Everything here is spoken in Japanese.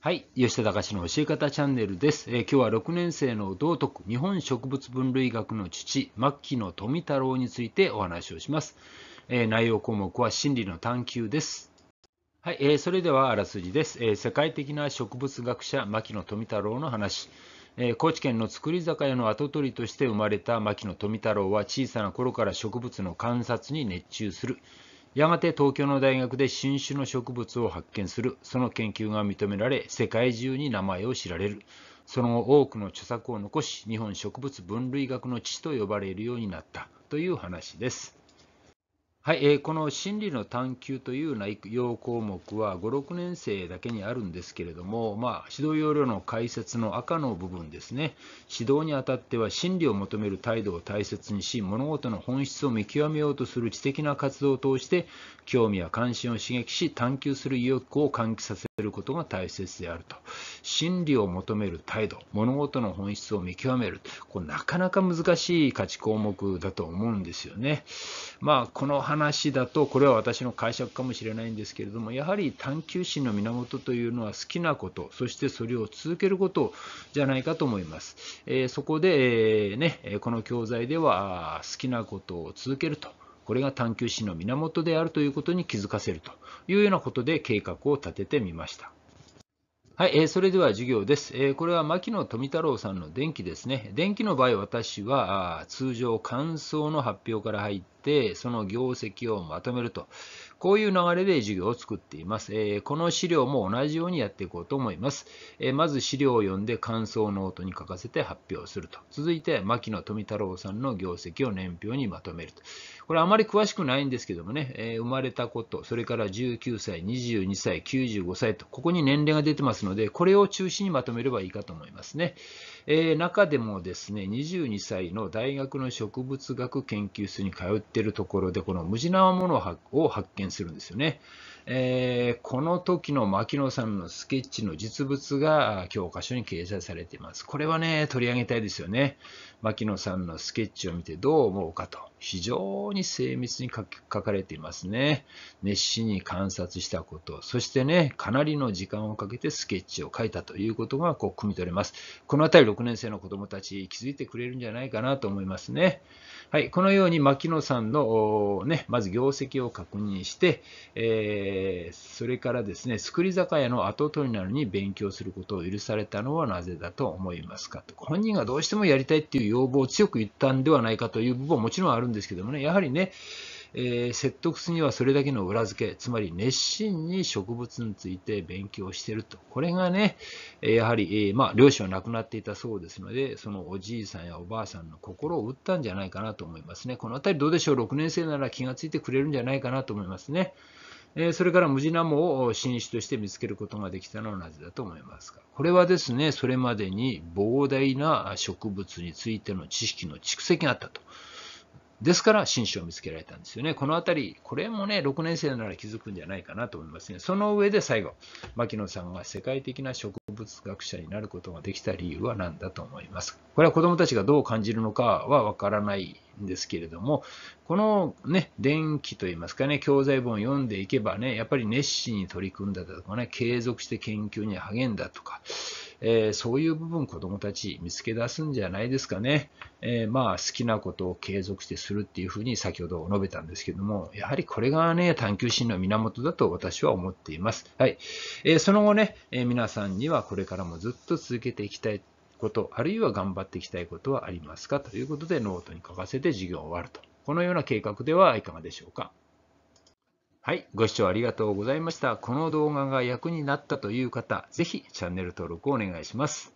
はい、吉田隆の教え方チャンネルです、えー、今日は6年生の道徳日本植物分類学の父牧野富太郎についてお話をします、えー、内容項目は真理の探求ですはい、えー、それではあらすじです、え世界的な植物学者牧野富太郎の話高知県の造り酒屋の跡取りとして生まれた牧野富太郎は小さな頃から植物の観察に熱中するやがて東京の大学で新種の植物を発見するその研究が認められ世界中に名前を知られるその後多くの著作を残し日本植物分類学の父と呼ばれるようになったという話です。はい、えー、この心理の探究というような要項目は5、6年生だけにあるんですけれども、まあ、指導要領の解説の赤の部分ですね、指導にあたっては心理を求める態度を大切にし、物事の本質を見極めようとする知的な活動を通して、興味や関心を刺激し、探求する意欲を喚起させる。ることが大切であると。真理を求める態度、物事の本質を見極める。これなかなか難しい価値項目だと思うんですよね。まあ、この話だと、これは私の解釈かもしれないんですけれども、やはり探求心の源というのは好きなこと、そしてそれを続けることじゃないかと思います。えー、そこで、えー、ね、この教材では好きなことを続けると。これが探求心の源であるということに気づかせるというようなことで計画を立ててみました。はい、えー、それでは授業です。えー、これは牧野富太郎さんの電気ですね。電気の場合、私は通常、感想の発表から入って、て、その業績をまとめると。こういう流れで授業を作っています。えー、この資料も同じようにやっていこうと思います。えー、まず資料を読んで感想ノートに書かせて発表すると。続いて、牧野富太郎さんの業績を年表にまとめると。これあまり詳しくないんですけどもね、えー、生まれたこと、それから19歳、22歳、95歳と、ここに年齢が出てますので、これを中心にまとめればいいかと思いますね。え中でもですね、22歳の大学の植物学研究室に通ってってるところで、この無ジなものを発見するんですよね。えー、この時の牧野さんのスケッチの実物が教科書に掲載されています。これはね、取り上げたいですよね。牧野さんのスケッチを見てどう思うかと、非常に精密に書かれていますね。熱心に観察したこと、そしてね、かなりの時間をかけてスケッチを書いたということがこう汲み取れます。このあたり6年生の子どもたち気づいてくれるんじゃないかなと思いますね。はい、このように牧野さんの、ね、まず業績を確認して、えーえー、それからですね、造り酒屋の跡取りなのに勉強することを許されたのはなぜだと思いますかと。本人がどうしてもやりたいっていう要望を強く言ったんではないかという部分ももちろんあるんですけどもね、やはりね、えー、説得するにはそれだけの裏付け、つまり熱心に植物について勉強していると。これがね、やはり、えー、まあ、両親は亡くなっていたそうですので、そのおじいさんやおばあさんの心を打ったんじゃないかなと思いますね。このあたりどうでしょう、6年生なら気がついてくれるんじゃないかなと思いますね。えそれからムジナモを新種として見つけることができたのはなぜだと思いますかこれはですね、それまでに膨大な植物についての知識の蓄積があったと。ですから、新種を見つけられたんですよね。このあたり、これもね、6年生なら気づくんじゃないかなと思いますね。その上で最後、牧野さんが世界的な植物学者になることができた理由は何だと思います。これは子どもたちがどう感じるのかはわからないんですけれども、このね、電気といいますかね、教材本を読んでいけばね、やっぱり熱心に取り組んだとかね、継続して研究に励んだとか、えー、そういう部分子どもたち見つけ出すんじゃないですかね、えー、まあ好きなことを継続してするっていうふうに先ほど述べたんですけども、やはりこれがね、探究心の源だと私は思っています。はい。えー、その後ね、え皆さんにはこれからもずっと続けていきたいこと、あるいは頑張っていきたいことはありますかということで、ノートに書かせて授業を終わると。このような計画ではいかがでしょうか。はい、ご視聴ありがとうございました。この動画が役になったという方、ぜひチャンネル登録をお願いします。